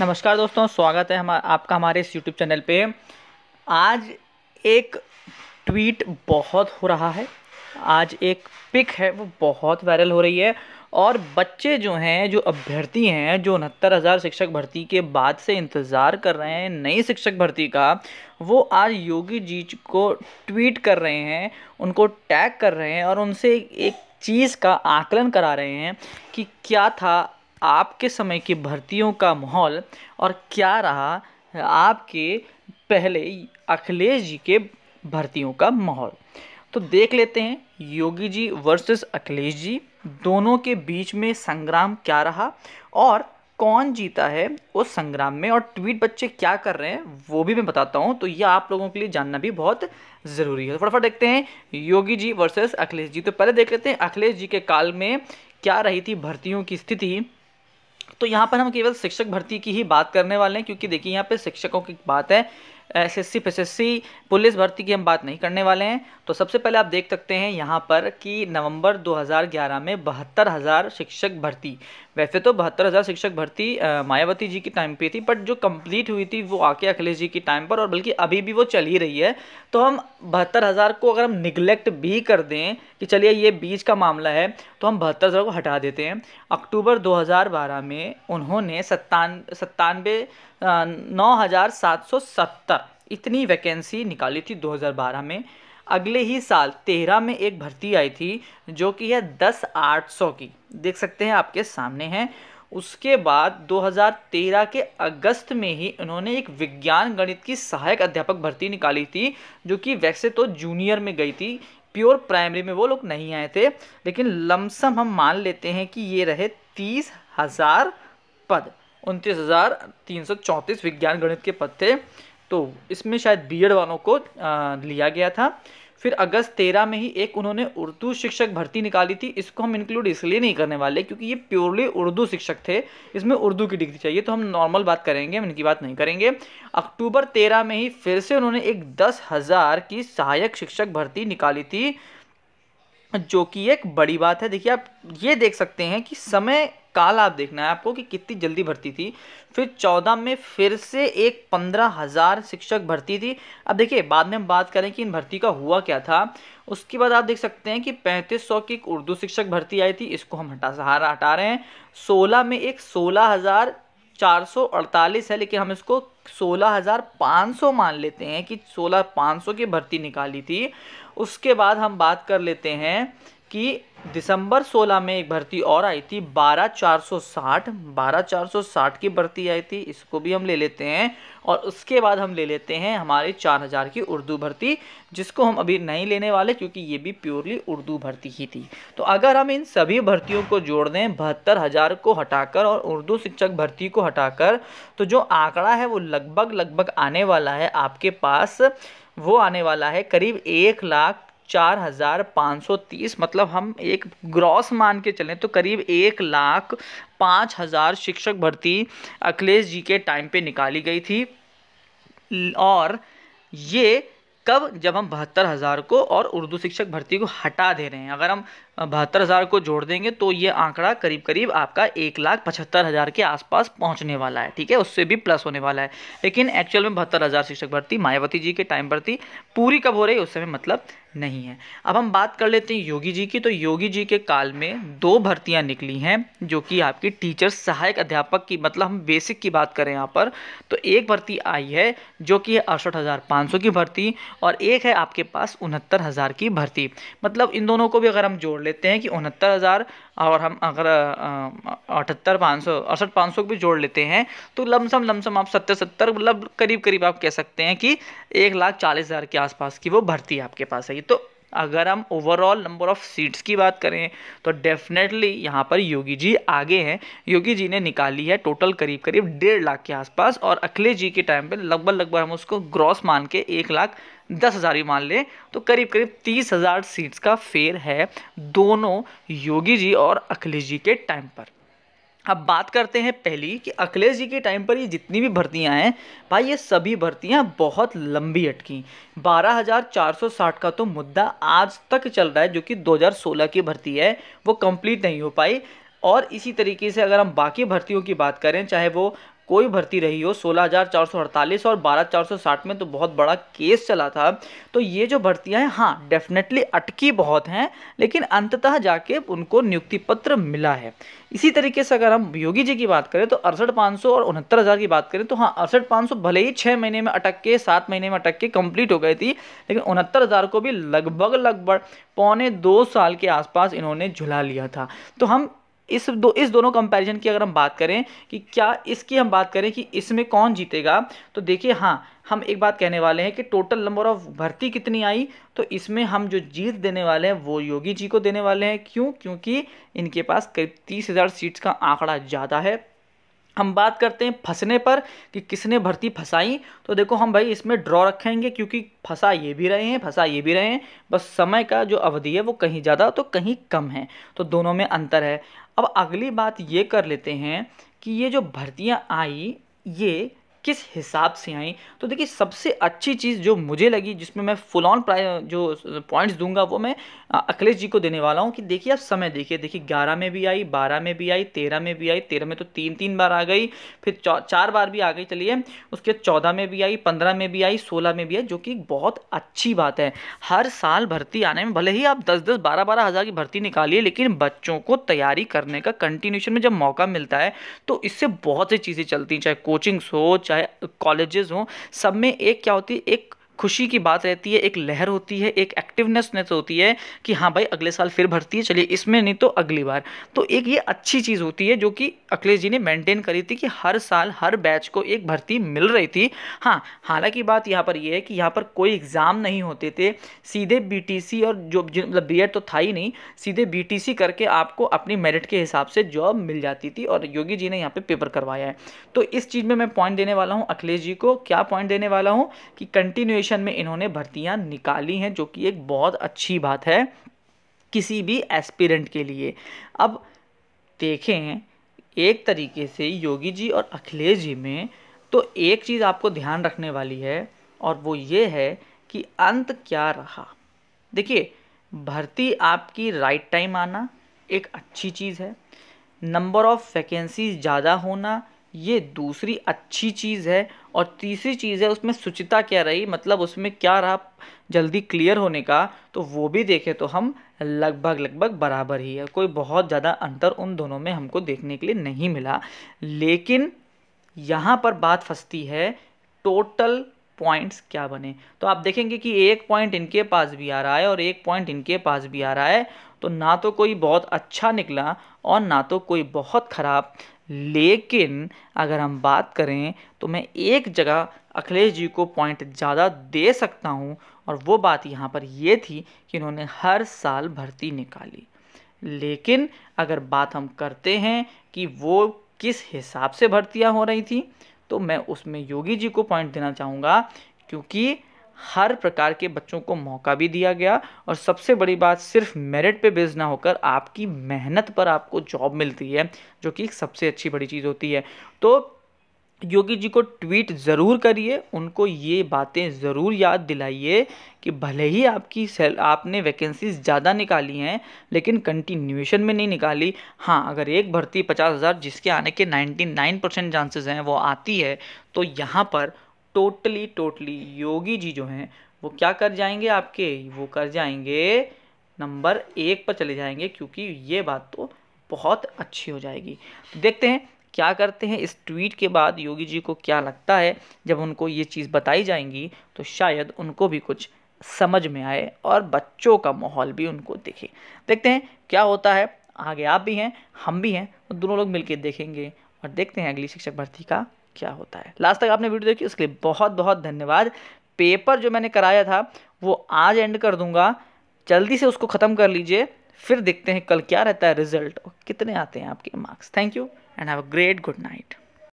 नमस्कार दोस्तों स्वागत है हम आपका हमारे इस यूट्यूब चैनल पे आज एक ट्वीट बहुत हो रहा है आज एक पिक है वो बहुत वायरल हो रही है और बच्चे जो हैं जो अभ्यर्थी हैं जो उनहत्तर हज़ार शिक्षक भर्ती के बाद से इंतज़ार कर रहे हैं नई शिक्षक भर्ती का वो आज योगी जी को ट्वीट कर रहे हैं उनको टैग कर रहे हैं और उनसे एक चीज़ का आकलन करा रहे हैं कि क्या था आपके समय की भर्तियों का माहौल और क्या रहा आपके पहले अखिलेश जी के भर्तियों का माहौल तो देख लेते हैं योगी जी वर्सेस अखिलेश जी दोनों के बीच में संग्राम क्या रहा और कौन जीता है उस संग्राम में और ट्वीट बच्चे क्या कर रहे हैं वो भी मैं बताता हूँ तो ये आप लोगों के लिए जानना भी बहुत ज़रूरी है तो फटाफट देखते हैं योगी जी वर्सेस अखिलेश जी तो पहले देख लेते हैं अखिलेश जी के काल में क्या रही थी भर्तियों की स्थिति तो यहाँ पर हम केवल शिक्षक भर्ती की ही बात करने वाले हैं क्योंकि देखिए यहाँ पे शिक्षकों की बात है एस एस सी पुलिस भर्ती की हम बात नहीं करने वाले हैं तो सबसे पहले आप देख सकते हैं यहाँ पर कि नवंबर 2011 में बहत्तर हज़ार शिक्षक भर्ती वैसे तो बहत्तर हज़ार शिक्षक भर्ती मायावती जी की टाइम पे थी बट जो कंप्लीट हुई थी वो आके अखिलेश जी की टाइम पर और बल्कि अभी भी वो चल ही रही है तो हम बहत्तर हज़ार को अगर हम निगलेक्ट भी कर दें कि चलिए ये बीच का मामला है तो हम बहत्तर हज़ार को हटा देते हैं अक्टूबर 2012 में उन्होंने सत्तान सत्तानवे नौ हज़ार सात सौ सत्तर इतनी वैकेंसी निकाली थी 2012 में अगले ही साल तेरह में एक भर्ती आई थी जो कि है दस आठ सौ की देख सकते हैं आपके सामने है उसके बाद 2013 के अगस्त में ही इन्होंने एक विज्ञान गणित की सहायक अध्यापक भर्ती निकाली थी जो कि वैसे तो जूनियर में गई थी प्योर प्राइमरी में वो लोग नहीं आए थे लेकिन लमसम हम मान लेते हैं कि ये रहे तीस हज़ार पद उनतीस हज़ार तीन सौ चौंतीस विज्ञान गणित के पद थे तो इसमें शायद बीएड वालों को लिया गया था फिर अगस्त तेरह में ही एक उन्होंने उर्दू शिक्षक भर्ती निकाली थी इसको हम इंक्लूड इसलिए नहीं करने वाले क्योंकि ये प्योरली उर्दू शिक्षक थे इसमें उर्दू की डिग्री चाहिए तो हम नॉर्मल बात करेंगे हम इनकी बात नहीं करेंगे अक्टूबर तेरह में ही फिर से उन्होंने एक दस हज़ार की सहायक शिक्षक भर्ती निकाली थी जो कि एक बड़ी बात है देखिए आप ये देख सकते हैं कि समय काल आप देखना है आपको कि कितनी जल्दी भर्ती थी फिर चौदह में फिर से एक पंद्रह हज़ार शिक्षक भर्ती थी अब देखिए बाद में हम बात करें कि इन भर्ती का हुआ क्या था उसके बाद आप देख सकते हैं कि पैंतीस सौ की उर्दू शिक्षक भर्ती आई थी इसको हम हटा सहारा हटा रहे हैं सोलह में एक सोलह हज़ार चार सौ अड़तालीस है लेकिन हम इसको सोलह हज़ार पाँच सौ मान लेते हैं कि सोलह पाँच सौ की भर्ती निकाली थी उसके बाद हम बात कर लेते हैं कि दिसंबर 16 में एक भर्ती और आई थी 12460 12460 की भर्ती आई थी इसको भी हम ले लेते हैं और उसके बाद हम ले लेते हैं हमारे 4000 की उर्दू भर्ती जिसको हम अभी नहीं लेने वाले क्योंकि ये भी प्योरली उर्दू भर्ती ही थी तो अगर हम इन सभी भर्तियों को जोड़ दें बहत्तर हज़ार को हटाकर और उर्दू शिक्षक भर्ती को हटाकर तो जो आंकड़ा है वो लगभग लगभग आने वाला है आपके पास वो आने वाला है करीब एक लाख चार हज़ार पाँच सौ तीस मतलब हम एक ग्रॉस मान के चलें तो करीब एक लाख पाँच हज़ार शिक्षक भर्ती अखिलेश जी के टाइम पे निकाली गई थी और ये कब जब हम बहत्तर हज़ार को और उर्दू शिक्षक भर्ती को हटा दे रहे हैं अगर हम बहत्तर हज़ार को जोड़ देंगे तो ये आंकड़ा करीब करीब आपका एक लाख पचहत्तर हज़ार के आसपास पहुंचने वाला है ठीक है उससे भी प्लस होने वाला है लेकिन एक्चुअल में बहत्तर हज़ार शिक्षक भर्ती मायावती जी के टाइम भर्ती पूरी कब हो रही है उस समय मतलब नहीं है अब हम बात कर लेते हैं योगी जी की तो योगी जी के काल में दो भर्तियाँ निकली हैं जो कि आपकी टीचर सहायक अध्यापक की मतलब हम बेसिक की बात करें यहाँ पर तो एक भर्ती आई है जो कि है अड़सठ हज़ार पाँच सौ की भर्ती और एक है आपके पास उनहत्तर हज़ार की भर्ती मतलब इन दोनों को भी अगर हम जोड़ लेते हैं कि उनहत्तर हज़ार और हम अगर अठहत्तर पाँच सौ अड़सठ पाँच सौ भी जोड़ लेते हैं तो लमसम लमसम आप सत्तर सत्तर मतलब करीब करीब आप कह सकते हैं कि एक लाख चालीस हज़ार के आसपास की वो भर्ती आपके पास है तो अगर हम ओवरऑल नंबर ऑफ सीट्स की बात करें तो डेफिनेटली यहाँ पर योगी जी आगे हैं योगी जी ने निकाली है टोटल करीब करीब डेढ़ लाख के आसपास और अखिलेश जी के टाइम पे लगभग लगभग हम उसको ग्रॉस मान के एक लाख दस हज़ार भी मान लें तो करीब करीब तीस हज़ार सीट्स का फेयर है दोनों योगी जी और अखिलेश जी के टाइम पर अब बात करते हैं पहली कि अखिलेश जी के टाइम पर ये जितनी भी भर्तियां हैं भाई ये सभी भर्तियां बहुत लंबी अटकी 12,460 का तो मुद्दा आज तक चल रहा है जो कि 2016 की भर्ती है वो कंप्लीट नहीं हो पाई और इसी तरीके से अगर हम बाकी भर्तियों की बात करें चाहे वो कोई भर्ती रही हो 16,448 और 12,460 में तो बहुत बड़ा केस चला था तो ये जो भर्तियां हैं हाँ डेफिनेटली अटकी बहुत हैं लेकिन अंततः जाके उनको नियुक्ति पत्र मिला है इसी तरीके से अगर हम योगी जी की बात करें तो अड़सठ पाँच और उनहत्तर हज़ार की बात करें तो हाँ अड़सठ पाँच भले ही छः महीने में अटक के सात महीने में अटक के कंप्लीट हो गई थी लेकिन उनहत्तर हज़ार को भी लगभग लगभग पौने दो साल के आसपास इन्होंने झुला लिया था तो हम इस दो इस दोनों कंपैरिजन की अगर हम बात करें कि क्या इसकी हम बात करें कि इसमें कौन जीतेगा तो देखिए हाँ हम एक बात कहने वाले हैं कि टोटल नंबर ऑफ भर्ती कितनी आई तो इसमें हम जो जीत देने वाले हैं वो योगी जी को देने वाले हैं क्यों क्योंकि इनके पास करीब तीस हज़ार सीट्स का आंकड़ा ज़्यादा है हम बात करते हैं फंसने पर कि किसने भर्ती फंसाई तो देखो हम भाई इसमें ड्रॉ रखेंगे क्योंकि फंसा ये भी रहे हैं फंसा ये भी रहे हैं बस समय का जो अवधि है वो कहीं ज़्यादा तो कहीं कम है तो दोनों में अंतर है अब अगली बात ये कर लेते हैं कि ये जो भर्तियाँ आई ये किस हिसाब से आई तो देखिए सबसे अच्छी चीज़ जो मुझे लगी जिसमें मैं फुल ऑन जो पॉइंट्स दूंगा वो मैं अखिलेश जी को देने वाला हूँ कि देखिए आप समय देखिए देखिए ग्यारह में भी आई बारह में भी आई तेरह में भी आई तेरह में तो तीन तीन बार आ गई फिर चार बार भी आ गई चलिए उसके चौदह में भी आई पंद्रह में भी आई सोलह में भी आई जो कि बहुत अच्छी बात है हर साल भर्ती आने में भले ही आप दस दस बारह बारह हज़ार की भर्ती निकालिए लेकिन बच्चों को तैयारी करने का कंटिन्यूशन में जब मौका मिलता है तो इससे बहुत सी चीज़ें चलती हैं चाहे कोचिंग्स हो चाहे चाहे कॉलेजेस हों सब में एक क्या होती है एक खुशी की बात रहती है एक लहर होती है एक एक्टिवनेसनेस होती है कि हाँ भाई अगले साल फिर भर्ती है चलिए इसमें नहीं तो अगली बार तो एक ये अच्छी चीज़ होती है जो कि अखिलेश जी ने मेंटेन करी थी कि हर साल हर बैच को एक भर्ती मिल रही थी हाँ हालांकि बात यहाँ पर यह है कि यहाँ पर कोई एग्ज़ाम नहीं होते थे सीधे बी और जो मतलब बी तो था ही नहीं सीधे बी करके आपको अपनी मेरिट के हिसाब से जॉब मिल जाती थी और योगी जी ने यहाँ पर पेपर करवाया है तो इस चीज़ में मैं पॉइंट देने वाला हूँ अखिलेश जी को क्या पॉइंट देने वाला हूँ कि कंटिन्यूएशन सेक्शन में इन्होंने भर्तियां निकाली हैं जो कि एक बहुत अच्छी बात है किसी भी एस्पिरेंट के लिए अब देखें एक तरीके से योगी जी और अखिलेश जी में तो एक चीज़ आपको ध्यान रखने वाली है और वो ये है कि अंत क्या रहा देखिए भर्ती आपकी राइट टाइम आना एक अच्छी चीज़ है नंबर ऑफ़ वैकेंसी ज़्यादा होना ये दूसरी अच्छी चीज़ है और तीसरी चीज़ है उसमें सुचिता क्या रही मतलब उसमें क्या रहा जल्दी क्लियर होने का तो वो भी देखें तो हम लगभग लगभग बराबर ही है कोई बहुत ज़्यादा अंतर उन दोनों में हमको देखने के लिए नहीं मिला लेकिन यहाँ पर बात फंसती है टोटल पॉइंट्स क्या बने तो आप देखेंगे कि एक पॉइंट इनके पास भी आ रहा है और एक पॉइंट इनके पास भी आ रहा है तो ना तो कोई बहुत अच्छा निकला और ना तो कोई बहुत ख़राब लेकिन अगर हम बात करें तो मैं एक जगह अखिलेश जी को पॉइंट ज़्यादा दे सकता हूँ और वो बात यहाँ पर ये थी कि उन्होंने हर साल भर्ती निकाली लेकिन अगर बात हम करते हैं कि वो किस हिसाब से भर्तियाँ हो रही थी तो मैं उसमें योगी जी को पॉइंट देना चाहूँगा क्योंकि हर प्रकार के बच्चों को मौका भी दिया गया और सबसे बड़ी बात सिर्फ मेरिट पे बेस्ड ना होकर आपकी मेहनत पर आपको जॉब मिलती है जो कि सबसे अच्छी बड़ी चीज़ होती है तो योगी जी को ट्वीट ज़रूर करिए उनको ये बातें ज़रूर याद दिलाइए कि भले ही आपकी सेल आपने वैकेंसीज ज़्यादा निकाली हैं लेकिन कंटिन्यूशन में नहीं निकाली हाँ अगर एक भर्ती पचास हज़ार जिसके आने के नाइन्टी नाइन परसेंट चांसेज़ हैं वो आती है तो यहाँ पर टोटली टोटली योगी जी जो हैं वो क्या कर जाएंगे आपके वो कर जाएंगे नंबर एक पर चले जाएंगे क्योंकि ये बात तो बहुत अच्छी हो जाएगी तो देखते हैं क्या करते हैं इस ट्वीट के बाद योगी जी को क्या लगता है जब उनको ये चीज़ बताई जाएंगी तो शायद उनको भी कुछ समझ में आए और बच्चों का माहौल भी उनको दिखे देखते हैं क्या होता है आगे आप भी हैं हम भी हैं तो दोनों लोग मिलकर देखेंगे और देखते हैं अगली शिक्षक भर्ती का क्या होता है लास्ट तक आपने वीडियो देखी उसके लिए बहुत बहुत धन्यवाद पेपर जो मैंने कराया था वो आज एंड कर दूंगा जल्दी से उसको ख़त्म कर लीजिए फिर देखते हैं कल क्या रहता है रिजल्ट कितने आते हैं आपके marks thank you and have a great good night